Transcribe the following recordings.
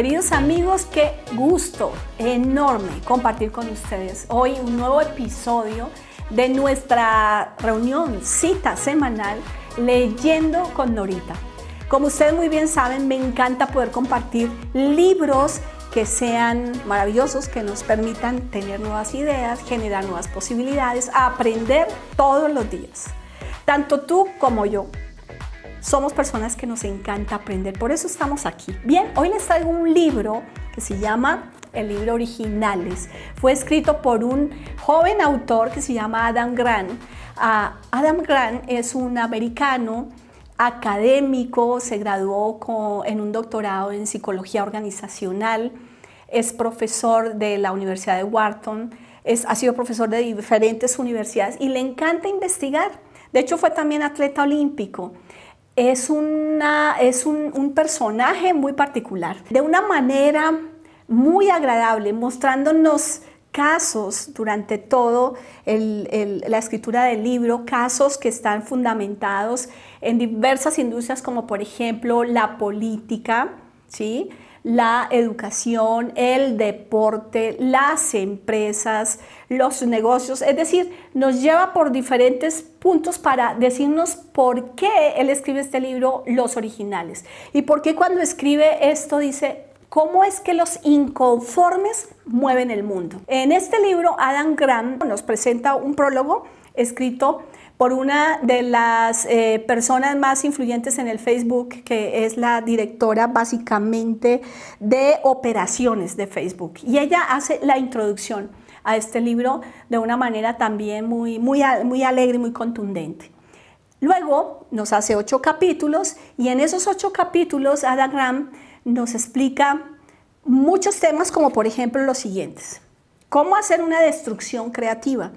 Queridos amigos, qué gusto enorme compartir con ustedes hoy un nuevo episodio de nuestra reunión, cita semanal, leyendo con Norita. Como ustedes muy bien saben, me encanta poder compartir libros que sean maravillosos, que nos permitan tener nuevas ideas, generar nuevas posibilidades, aprender todos los días. Tanto tú como yo somos personas que nos encanta aprender, por eso estamos aquí. Bien, hoy les traigo un libro que se llama el libro Originales. Fue escrito por un joven autor que se llama Adam Grant. Ah, Adam Grant es un americano académico, se graduó en un doctorado en psicología organizacional, es profesor de la Universidad de Wharton, es, ha sido profesor de diferentes universidades y le encanta investigar. De hecho, fue también atleta olímpico es, una, es un, personaje muy particular, de una manera muy agradable, mostrándonos casos durante todo la escritura del libro, casos que están fundamentados en diversas industrias como por ejemplo la política, ¿sí? la educación, el deporte, las empresas, los negocios. Es decir, nos lleva por diferentes puntos para decirnos por qué él escribe este libro, Los Originales. Y por qué cuando escribe esto dice, cómo es que los inconformes mueven el mundo. En este libro, Adam Grant nos presenta un prólogo escrito por una de las eh, personas más influyentes en el Facebook, que es la directora básicamente de operaciones de Facebook. Y ella hace la introducción a este libro de una manera también muy, muy alegre y muy contundente. Luego nos hace ocho capítulos y en esos ocho capítulos Ada Graham nos explica muchos temas como por ejemplo los siguientes. ¿Cómo hacer una destrucción creativa?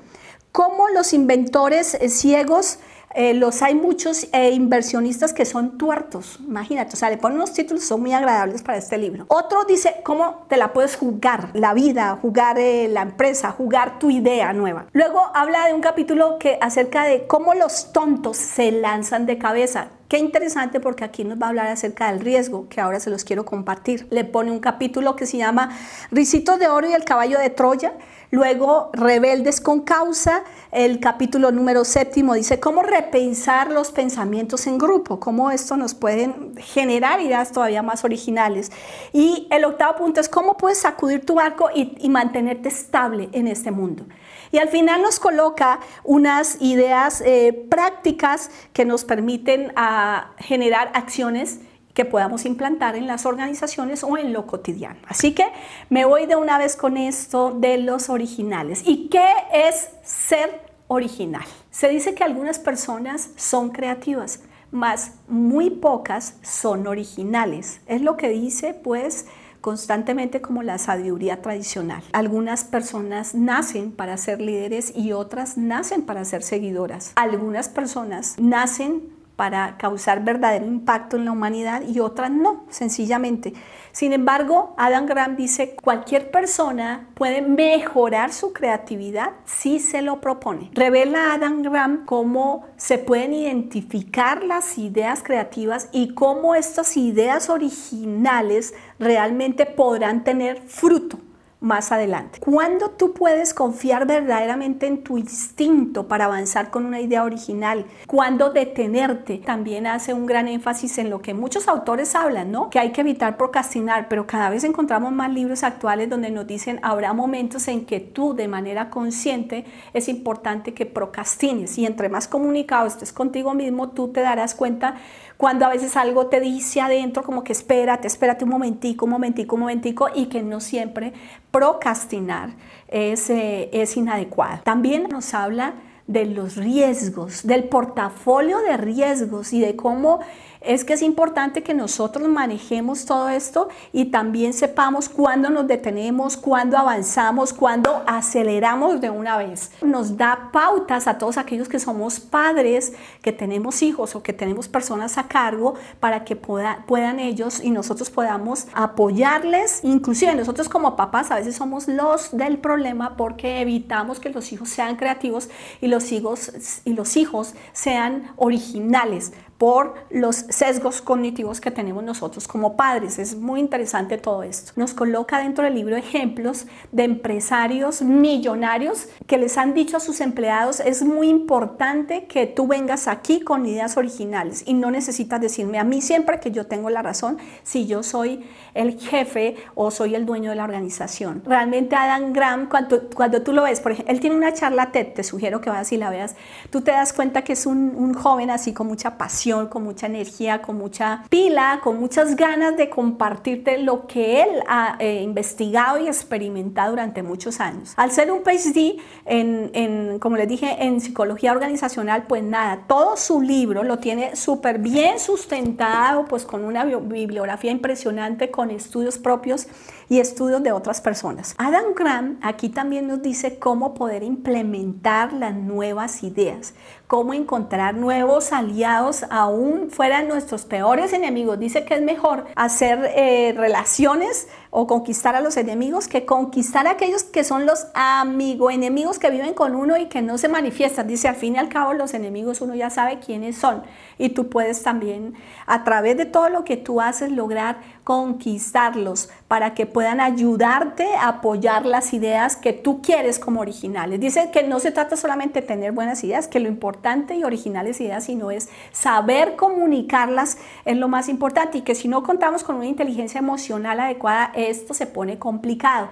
cómo los inventores eh, ciegos, eh, los hay muchos e inversionistas que son tuertos, imagínate, o sea, le ponen unos títulos, son muy agradables para este libro. Otro dice, ¿cómo te la puedes jugar? La vida, jugar eh, la empresa, jugar tu idea nueva. Luego habla de un capítulo que acerca de cómo los tontos se lanzan de cabeza. Qué interesante porque aquí nos va a hablar acerca del riesgo, que ahora se los quiero compartir. Le pone un capítulo que se llama Risitos de Oro y el Caballo de Troya, Luego, Rebeldes con causa, el capítulo número séptimo dice cómo repensar los pensamientos en grupo, cómo esto nos puede generar ideas todavía más originales. Y el octavo punto es cómo puedes sacudir tu barco y, mantenerte estable en este mundo. Y al final nos coloca unas ideas eh, prácticas que nos permiten ah, generar acciones que podamos implantar en las organizaciones o en lo cotidiano. Así que me voy de una vez con esto de los originales. ¿Y qué es ser original? Se dice que algunas personas son creativas, mas muy pocas son originales. Es lo que dice pues constantemente como la sabiduría tradicional. Algunas personas nacen para ser líderes y otras nacen para ser seguidoras. Algunas personas nacen para causar verdadero impacto en la humanidad y otras no, sencillamente. Sin embargo, Adam Graham dice, cualquier persona puede mejorar su creatividad si se lo propone. Revela Adam Graham cómo se pueden identificar las ideas creativas y cómo estas ideas originales realmente podrán tener fruto más adelante. Cuando tú puedes confiar verdaderamente en tu instinto para avanzar con una idea original, cuando detenerte, también hace un gran énfasis en lo que muchos autores hablan, ¿no? Que hay que evitar procrastinar, pero cada vez encontramos más libros actuales donde nos dicen habrá momentos en que tú de manera consciente es importante que procrastines y entre más comunicado estés contigo mismo, tú te darás cuenta cuando a veces algo te dice adentro como que espérate, espérate un momentico, un momentico, un momentico y que no siempre procrastinar es, eh, es inadecuado. También nos habla de los riesgos, del portafolio de riesgos y de cómo es que es importante que nosotros manejemos todo esto y también sepamos cuándo nos detenemos, cuándo avanzamos, cuándo aceleramos de una vez. Nos da pautas a todos aquellos que somos padres, que tenemos hijos o que tenemos personas a cargo para que puedan ellos y nosotros podamos apoyarles. Inclusive nosotros como papás a veces somos los del problema porque evitamos que los hijos sean creativos y los hijos, y los hijos sean originales por los sesgos cognitivos que tenemos nosotros como padres. Es muy interesante todo esto. Nos coloca dentro del libro ejemplos de empresarios millonarios que les han dicho a sus empleados, es muy importante que tú vengas aquí con ideas originales y no necesitas decirme a mí siempre que yo tengo la razón si yo soy el jefe o soy el dueño de la organización. Realmente Adam Graham, cuando, cuando tú lo ves, por ejemplo, él tiene una charla TED, te sugiero que vayas y la veas, tú te das cuenta que es un joven así con mucha pasión con mucha energía, con mucha pila, con muchas ganas de compartirte lo que él ha eh, investigado y experimentado durante muchos años. Al ser un PhD en, como les dije, en psicología organizacional, pues nada, todo su libro lo tiene súper bien sustentado, pues con una bibliografía impresionante, con estudios propios y estudios de otras personas. Adam Grant aquí también nos dice cómo poder implementar las nuevas ideas, cómo encontrar nuevos aliados aún de nuestros peores enemigos. Dice que es mejor hacer eh, relaciones o conquistar a los enemigos que conquistar a aquellos que son los amigos enemigos que viven con uno y que no se manifiestan. Dice, al fin y al cabo los enemigos uno ya sabe quiénes son y tú puedes también a través de todo lo que tú haces lograr conquistarlos para que puedan ayudarte a apoyar las ideas que tú quieres como originales. Dice que no se trata solamente de tener buenas ideas, que lo importante y originales ideas, sino es saber comunicarlas es lo más importante y que si no contamos con una inteligencia emocional adecuada, esto se pone complicado.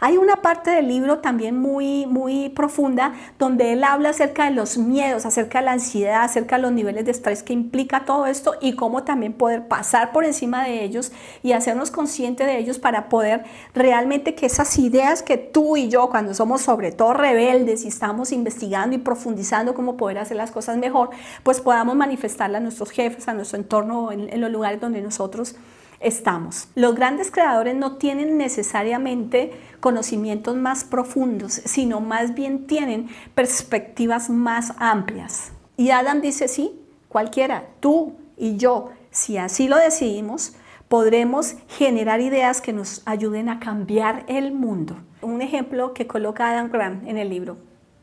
Hay una parte del libro también muy, muy profunda donde él habla acerca de los miedos, acerca de la ansiedad, acerca de los niveles de estrés que implica todo esto y cómo también poder pasar por encima de ellos y hacernos conscientes de ellos para poder realmente que esas ideas que tú y yo, cuando somos sobre todo rebeldes y estamos investigando y profundizando cómo poder hacer las cosas mejor, pues podamos manifestarla a nuestros jefes, a nuestro entorno, en, en los lugares donde nosotros estamos. Los grandes creadores no tienen necesariamente conocimientos más profundos, sino más bien tienen perspectivas más amplias. Y Adam dice, sí, cualquiera, tú y yo, si así lo decidimos, podremos generar ideas que nos ayuden a cambiar el mundo. Un ejemplo que coloca Adam Grant en el libro,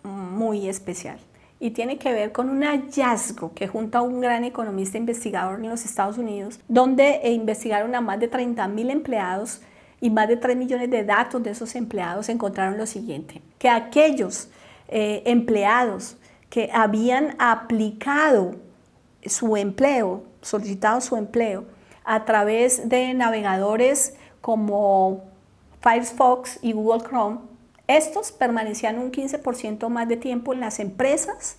muy especial y tiene que ver con un hallazgo que junta un gran economista investigador en los Estados Unidos, donde eh, investigaron a más de mil empleados y más de 3 millones de datos de esos empleados encontraron lo siguiente, que aquellos eh, empleados que habían aplicado su empleo, solicitado su empleo, a través de navegadores como Firefox y Google Chrome, estos permanecían un 15% más de tiempo en las empresas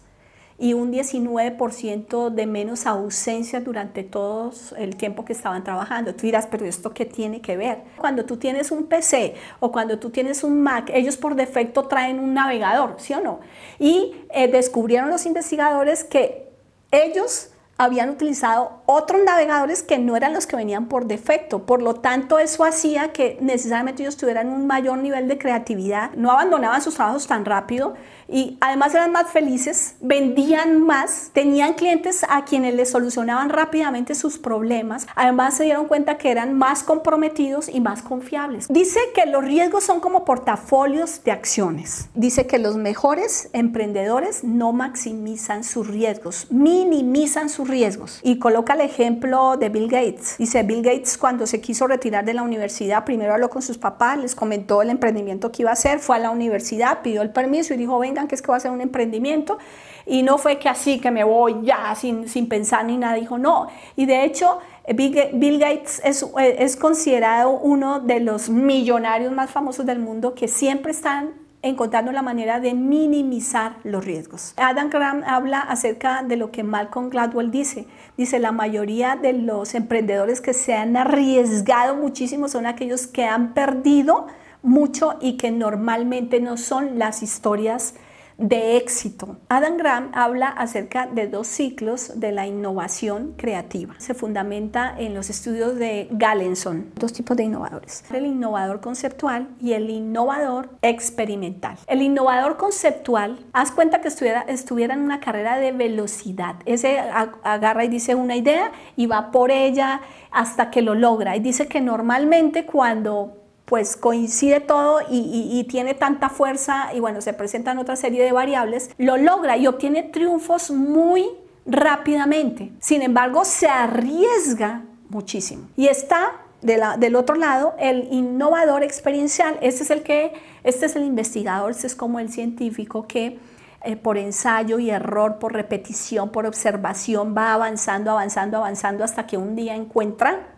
y un 19% de menos ausencia durante todo el tiempo que estaban trabajando. Tú dirás, pero ¿esto qué tiene que ver? Cuando tú tienes un PC o cuando tú tienes un Mac, ellos por defecto traen un navegador, ¿sí o no? Y eh, descubrieron los investigadores que ellos habían utilizado otros navegadores que no eran los que venían por defecto. Por lo tanto, eso hacía que necesariamente ellos tuvieran un mayor nivel de creatividad, no abandonaban sus trabajos tan rápido y además eran más felices, vendían más, tenían clientes a quienes les solucionaban rápidamente sus problemas. Además, se dieron cuenta que eran más comprometidos y más confiables. Dice que los riesgos son como portafolios de acciones. Dice que los mejores emprendedores no maximizan sus riesgos, minimizan sus riesgos riesgos. Y coloca el ejemplo de Bill Gates. Dice, Bill Gates cuando se quiso retirar de la universidad, primero habló con sus papás, les comentó el emprendimiento que iba a hacer, fue a la universidad, pidió el permiso y dijo, vengan, que es que va a hacer un emprendimiento. Y no fue que así, que me voy ya sin, pensar ni nada, dijo, no. Y de hecho, Bill Gates es, eh, es, considerado uno de los millonarios más famosos del mundo que siempre están encontrando la manera de minimizar los riesgos. Adam Graham habla acerca de lo que Malcolm Gladwell dice. Dice, la mayoría de los emprendedores que se han arriesgado muchísimo son aquellos que han perdido mucho y que normalmente no son las historias de éxito. Adam Graham habla acerca de dos ciclos de la innovación creativa. Se fundamenta en los estudios de Galenson, dos tipos de innovadores, el innovador conceptual y el innovador experimental. El innovador conceptual, haz cuenta que estuviera, estuviera en una carrera de velocidad, ese agarra y dice una idea y va por ella hasta que lo logra y dice que normalmente cuando pues coincide todo y, tiene tanta fuerza y bueno, se presentan otra serie de variables, lo logra y obtiene triunfos muy rápidamente. Sin embargo, se arriesga muchísimo. Y está del otro lado el innovador experiencial. Este es el que, este es el investigador, este es como el científico que eh, por ensayo y error, por repetición, por observación, va avanzando, avanzando, avanzando hasta que un día encuentra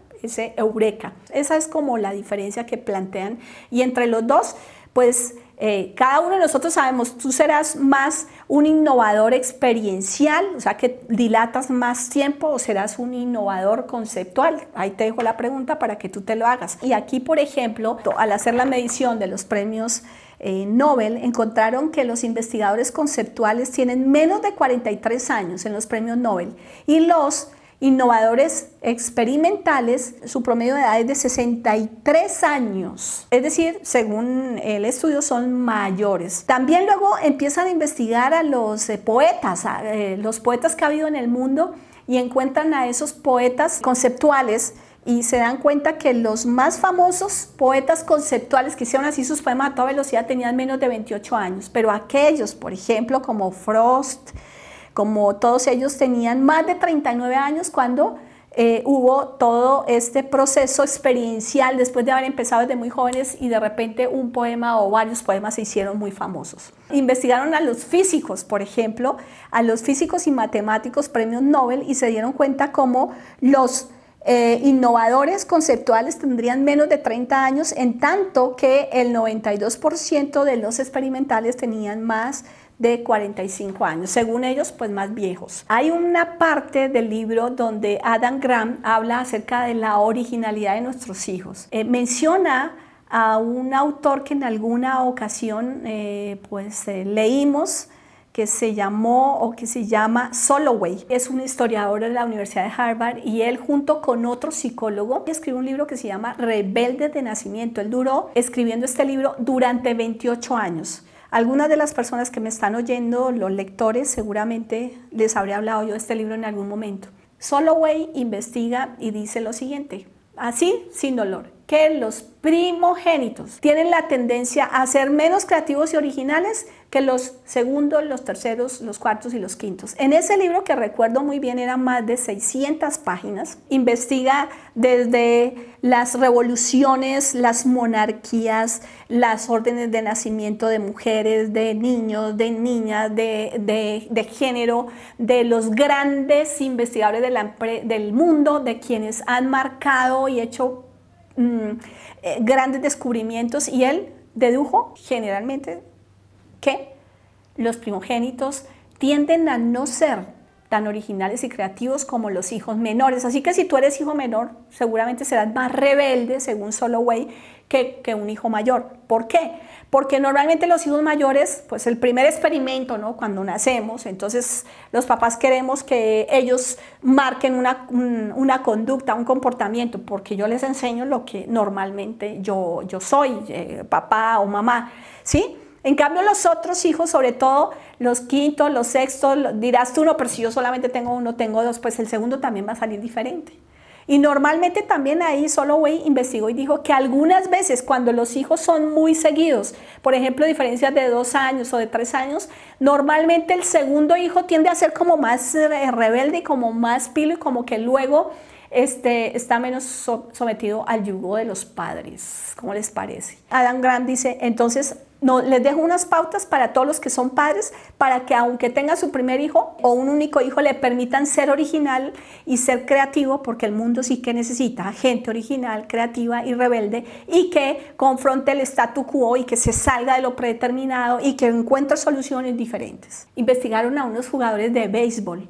eureka. Esa es como la diferencia que plantean. Y entre los dos, pues eh, cada uno de nosotros sabemos, tú serás más un innovador experiencial, o sea, que dilatas más tiempo o serás un innovador conceptual. Ahí te dejo la pregunta para que tú te lo hagas. Y aquí, por ejemplo, al hacer la medición de los premios eh, Nobel, encontraron que los investigadores conceptuales tienen menos de 43 años en los premios Nobel y los innovadores experimentales, su promedio de edad es de 63 años, es decir, según el estudio son mayores. También luego empiezan a investigar a los eh, poetas, a, eh, los poetas que ha habido en el mundo y encuentran a esos poetas conceptuales y se dan cuenta que los más famosos poetas conceptuales que hicieron así sus poemas a toda velocidad tenían menos de 28 años, pero aquellos, por ejemplo, como Frost, como todos ellos tenían más de 39 años cuando eh, hubo todo este proceso experiencial después de haber empezado desde muy jóvenes y de repente un poema o varios poemas se hicieron muy famosos. Investigaron a los físicos, por ejemplo, a los físicos y matemáticos premios Nobel y se dieron cuenta cómo los eh, innovadores conceptuales tendrían menos de 30 años, en tanto que el 92% de los experimentales tenían más de de 45 años, según ellos, pues más viejos. Hay una parte del libro donde Adam Graham habla acerca de la originalidad de nuestros hijos. Eh, menciona a un autor que en alguna ocasión eh, pues eh, leímos que se llamó o que se llama Soloway. Es un historiador de la Universidad de Harvard y él junto con otro psicólogo escribió un libro que se llama Rebelde de Nacimiento. Él duró escribiendo este libro durante 28 años. Algunas de las personas que me están oyendo, los lectores, seguramente les habré hablado yo de este libro en algún momento. Soloway investiga y dice lo siguiente, así sin dolor que los primogénitos tienen la tendencia a ser menos creativos y originales que los segundos, los terceros, los cuartos y los quintos. En ese libro que recuerdo muy bien era más de 600 páginas, investiga desde las revoluciones, las monarquías, las órdenes de nacimiento de mujeres, de niños, de niñas, de, género, de los grandes investigadores del mundo, de quienes han marcado y hecho Mm, eh, grandes descubrimientos y él dedujo generalmente que los primogénitos tienden a no ser tan originales y creativos como los hijos menores. Así que si tú eres hijo menor, seguramente serás más rebelde, según Soloway, que, que un hijo mayor. ¿Por qué? Porque normalmente los hijos mayores, pues el primer experimento, ¿no? Cuando nacemos, entonces los papás queremos que ellos marquen una, conducta, un comportamiento, porque yo les enseño lo que normalmente yo, yo soy, eh, papá o mamá, ¿sí? En cambio, los otros hijos, sobre todo los quintos, los sextos, dirás tú, no, pero si yo solamente tengo uno, tengo dos, pues el segundo también va a salir diferente. Y normalmente también ahí solo Soloway investigó y dijo que algunas veces cuando los hijos son muy seguidos, por ejemplo, diferencias de dos años o de tres años, normalmente el segundo hijo tiende a ser como más eh, rebelde y como más pilo y como que luego este, está menos sometido al yugo de los padres. ¿Cómo les parece? Adam Grant dice, entonces no, les dejo unas pautas para todos los que son padres, para que aunque tenga su primer hijo o un único hijo, le permitan ser original y ser creativo, porque el mundo sí que necesita gente original, creativa y rebelde, y que confronte el statu quo y que se salga de lo predeterminado y que encuentre soluciones diferentes. Investigaron a unos jugadores de béisbol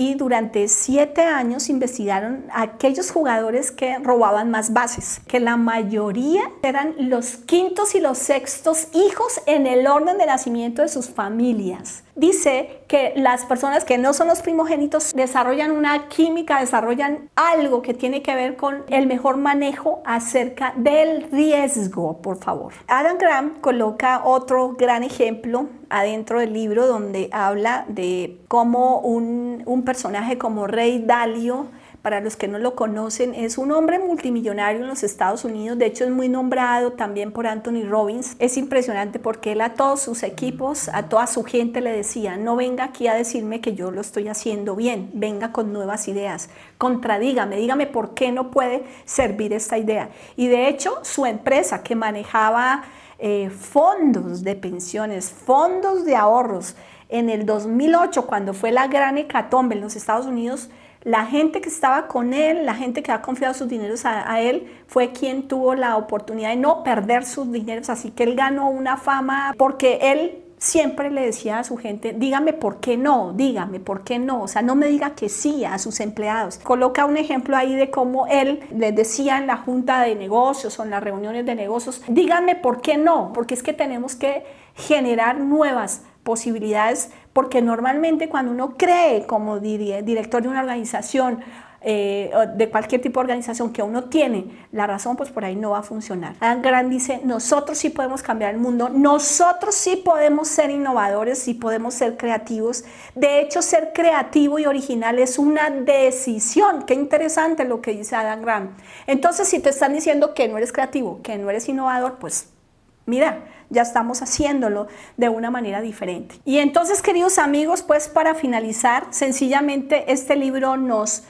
y durante siete años investigaron a aquellos jugadores que robaban más bases, que la mayoría eran los quintos y los sextos hijos en el orden de nacimiento de sus familias dice que las personas que no son los primogénitos desarrollan una química, desarrollan algo que tiene que ver con el mejor manejo acerca del riesgo, por favor. Adam Graham coloca otro gran ejemplo adentro del libro donde habla de cómo un, un personaje como Rey Dalio para los que no lo conocen, es un hombre multimillonario en los Estados Unidos, de hecho es muy nombrado también por Anthony Robbins. Es impresionante porque él a todos sus equipos, a toda su gente le decía, no venga aquí a decirme que yo lo estoy haciendo bien, venga con nuevas ideas, contradígame, dígame por qué no puede servir esta idea. Y de hecho su empresa que manejaba eh, fondos de pensiones, fondos de ahorros, en el 2008, cuando fue la gran hecatombe en los Estados Unidos, la gente que estaba con él, la gente que ha confiado sus dineros a, él, fue quien tuvo la oportunidad de no perder sus dineros. Así que él ganó una fama porque él siempre le decía a su gente, dígame por qué no, dígame por qué no, o sea, no me diga que sí a sus empleados. Coloca un ejemplo ahí de cómo él les decía en la junta de negocios o en las reuniones de negocios, dígame por qué no, porque es que tenemos que generar nuevas posibilidades, porque normalmente cuando uno cree como diría, director de una organización, eh, de cualquier tipo de organización que uno tiene la razón, pues por ahí no va a funcionar. Adam Grant dice, nosotros sí podemos cambiar el mundo, nosotros sí podemos ser innovadores, sí podemos ser creativos. De hecho, ser creativo y original es una decisión. Qué interesante lo que dice Adam Grant. Entonces, si te están diciendo que no eres creativo, que no eres innovador, pues mira, ya estamos haciéndolo de una manera diferente. Y entonces, queridos amigos, pues para finalizar, sencillamente este libro nos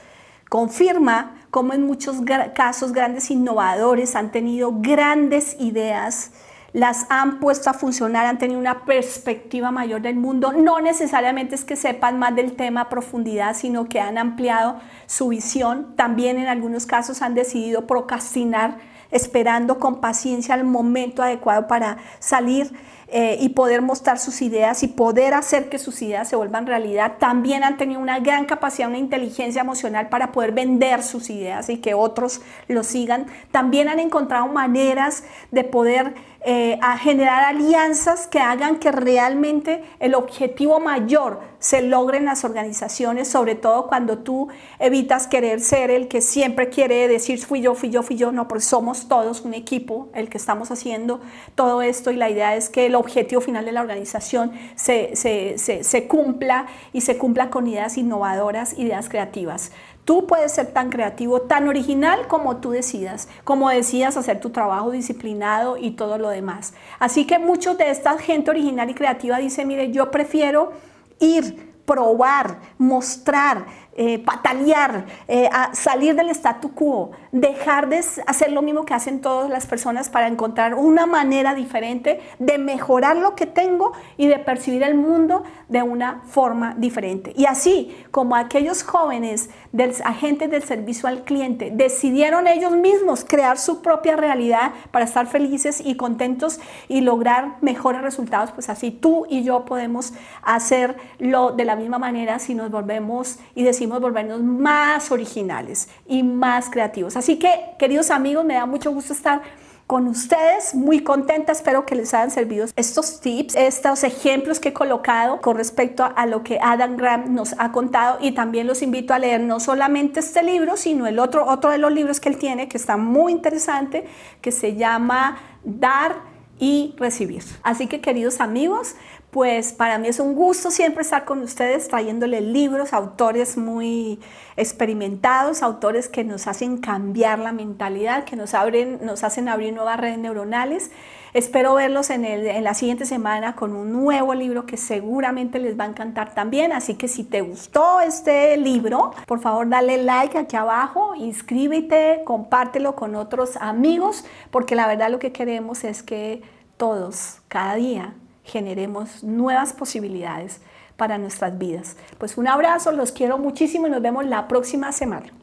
confirma cómo en muchos casos grandes innovadores han tenido grandes ideas, las han puesto a funcionar, han tenido una perspectiva mayor del mundo. No necesariamente es que sepan más del tema a profundidad, sino que han ampliado su visión. También en algunos casos han decidido procrastinar esperando con paciencia el momento adecuado para salir eh, y poder mostrar sus ideas y poder hacer que sus ideas se vuelvan realidad. También han tenido una gran capacidad, una inteligencia emocional para poder vender sus ideas y que otros lo sigan. También han encontrado maneras de poder eh, a generar alianzas que hagan que realmente el objetivo mayor se logre en las organizaciones, sobre todo cuando tú evitas querer ser el que siempre quiere decir fui yo, fui yo, fui yo, no, porque somos todos un equipo el que estamos haciendo todo esto y la idea es que el objetivo final de la organización se, cumpla y se cumpla con ideas innovadoras, ideas creativas. Tú puedes ser tan creativo, tan original como tú decidas, como decidas hacer tu trabajo disciplinado y todo lo demás. Así que muchos de esta gente original y creativa dice, mire, yo prefiero ir, probar, mostrar, eh, patalear, eh, salir del statu quo, dejar de hacer lo mismo que hacen todas las personas para encontrar una manera diferente de mejorar lo que tengo y de percibir el mundo de una forma diferente. Y así como aquellos jóvenes del, agentes del servicio al cliente decidieron ellos mismos crear su propia realidad para estar felices y contentos y lograr mejores resultados, pues así tú y yo podemos hacerlo de la misma manera si nos volvemos y decimos volvernos más originales y más creativos. Así que, queridos amigos, me da mucho gusto estar con ustedes, muy contenta, espero que les hayan servido estos tips, estos ejemplos que he colocado con respecto a, lo que Adam Graham nos ha contado y también los invito a leer no solamente este libro, sino el otro, otro de los libros que él tiene que está muy interesante, que se llama Dar y Recibir. Así que queridos amigos, pues para mí es un gusto siempre estar con ustedes trayéndole libros, autores muy experimentados, autores que nos hacen cambiar la mentalidad, que nos, abren, nos hacen abrir nuevas redes neuronales. Espero verlos en la siguiente semana con un nuevo libro que seguramente les va a encantar también. Así que si te gustó este libro, por favor dale like aquí abajo, inscríbete, compártelo con otros amigos, porque la verdad lo que queremos es que todos, cada día, generemos nuevas posibilidades para nuestras vidas. Pues un abrazo, los quiero muchísimo y nos vemos la próxima semana.